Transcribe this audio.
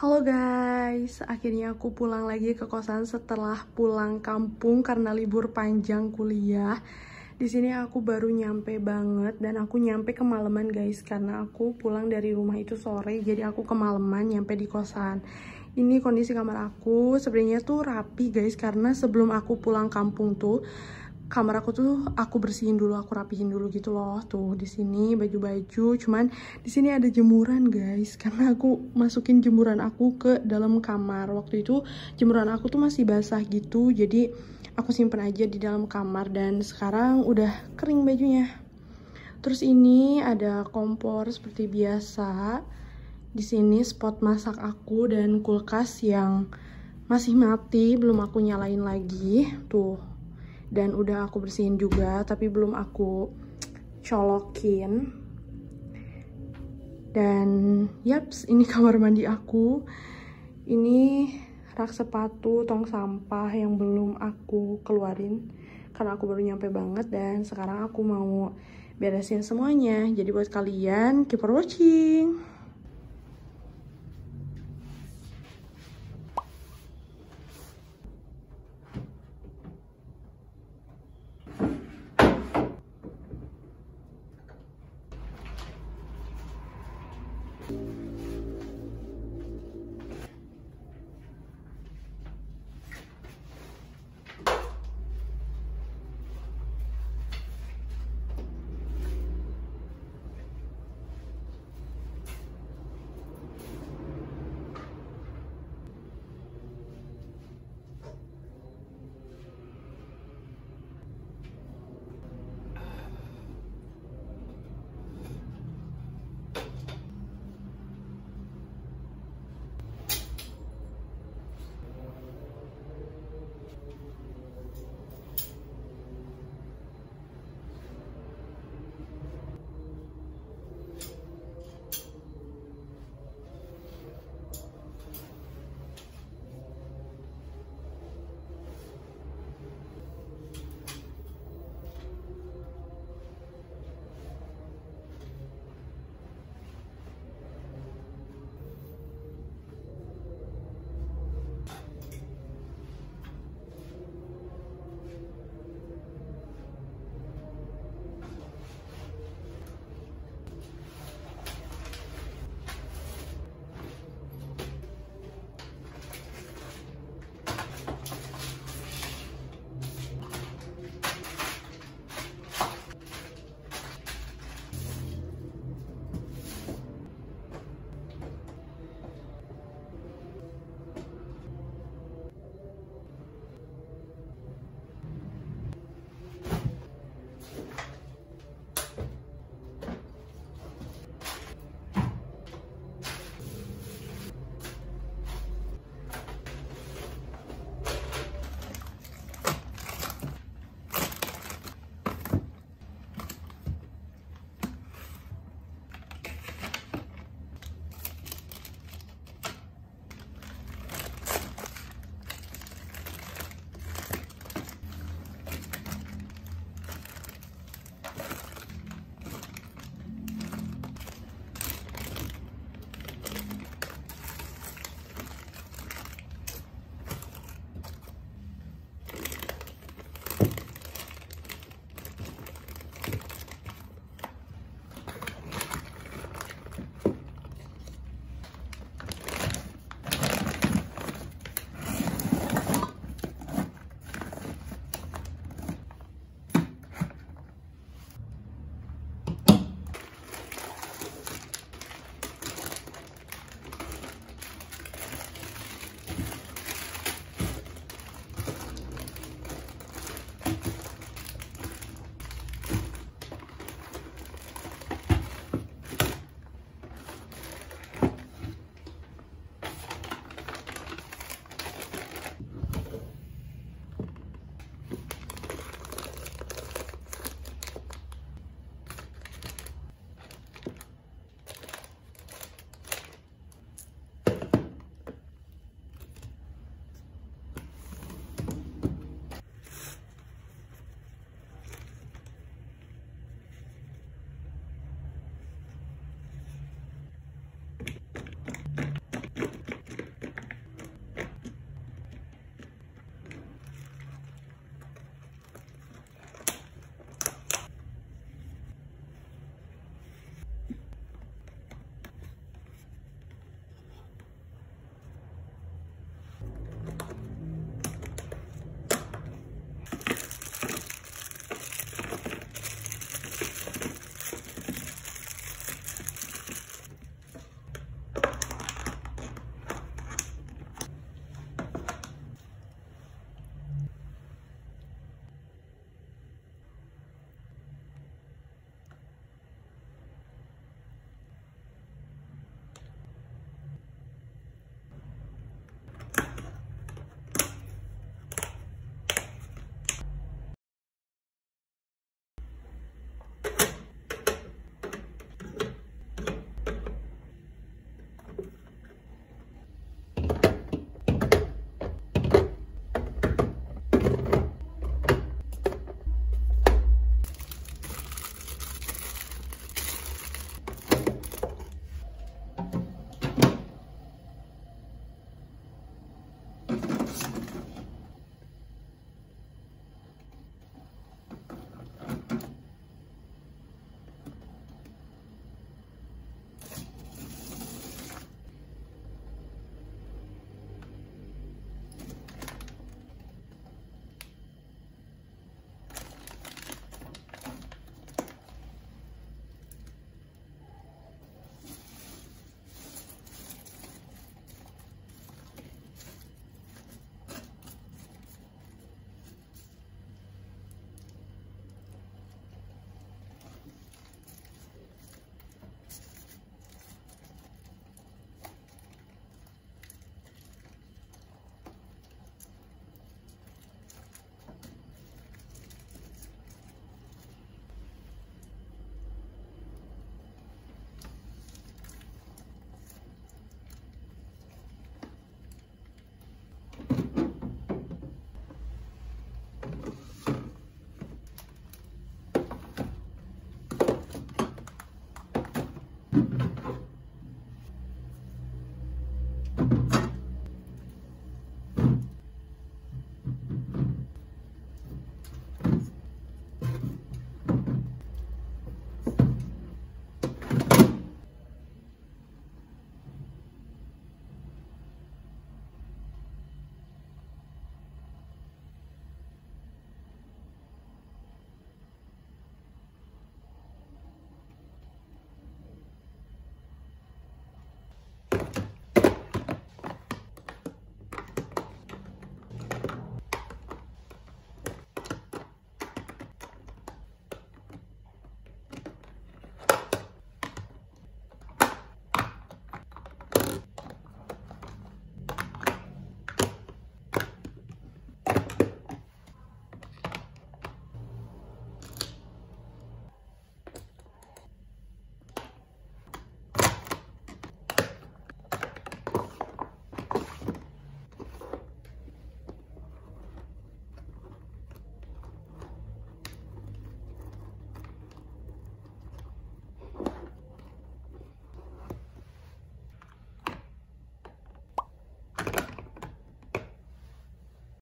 Halo guys, akhirnya aku pulang lagi ke kosan setelah pulang kampung karena libur panjang kuliah. Di sini aku baru nyampe banget dan aku nyampe kemalaman guys karena aku pulang dari rumah itu sore jadi aku kemalaman nyampe di kosan. Ini kondisi kamar aku sebenarnya tuh rapi guys karena sebelum aku pulang kampung tuh kamar aku tuh aku bersihin dulu aku rapihin dulu gitu loh tuh di sini baju-baju cuman di sini ada jemuran guys karena aku masukin jemuran aku ke dalam kamar waktu itu jemuran aku tuh masih basah gitu jadi aku simpen aja di dalam kamar dan sekarang udah kering bajunya terus ini ada kompor seperti biasa di sini spot masak aku dan kulkas yang masih mati belum aku nyalain lagi tuh dan udah aku bersihin juga tapi belum aku colokin dan yaps ini kamar mandi aku ini rak sepatu tong sampah yang belum aku keluarin karena aku baru nyampe banget dan sekarang aku mau beresin semuanya jadi buat kalian keep on watching